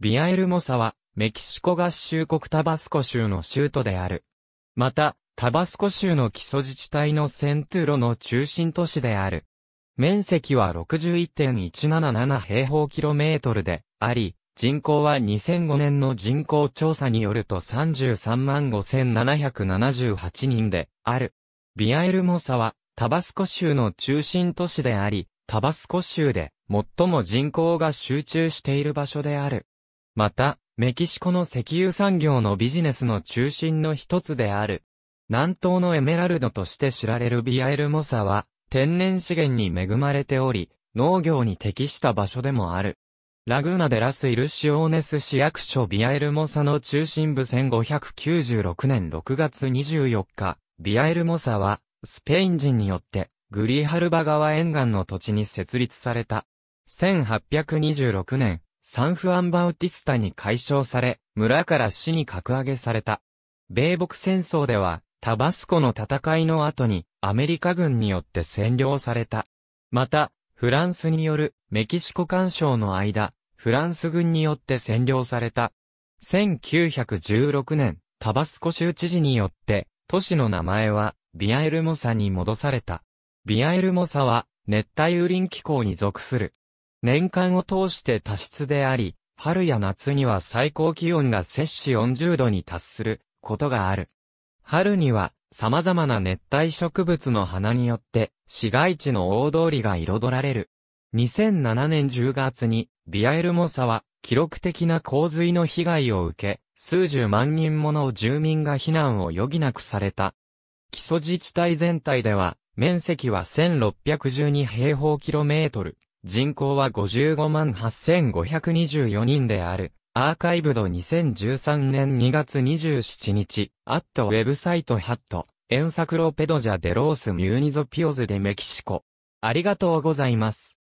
ビアエルモサは、メキシコ合衆国タバスコ州の州都である。また、タバスコ州の基礎自治体のセントゥロの中心都市である。面積は61.177平方キロメートルであり、人口は2005年の人口調査によると33万5778人である。ビアエルモサはタバスコ州の中心都市であり、タバスコ州で最も人口が集中している場所である。また、メキシコの石油産業のビジネスの中心の一つである。南東のエメラルドとして知られるビアエルモサは、天然資源に恵まれており、農業に適した場所でもある。ラグーナデラス・イルシオーネス市役所ビアエルモサの中心部1596年6月24日、ビアエルモサは、スペイン人によって、グリハルバ川沿岸の土地に設立された。1826年、サンフアンバウティスタに解消され、村から市に格上げされた。米北戦争では、タバスコの戦いの後に、アメリカ軍によって占領された。また、フランスによるメキシコ干渉の間、フランス軍によって占領された。1916年、タバスコ州知事によって、都市の名前は、ビアエルモサに戻された。ビアエルモサは、熱帯雨林気候に属する、年間を通して多湿であり、春や夏には最高気温が摂氏40度に達することがある。春には様々な熱帯植物の花によって市街地の大通りが彩られる。2007年10月にビアエルモサは記録的な洪水の被害を受け、数十万人もの住民が避難を余儀なくされた。基礎自治体全体では面積は1612平方キロメートル。人口は55万8524人である。アーカイブド2013年2月27日、アットウェブサイトハット、エンサクロペドジャデロースミューニゾピオズでメキシコ。ありがとうございます。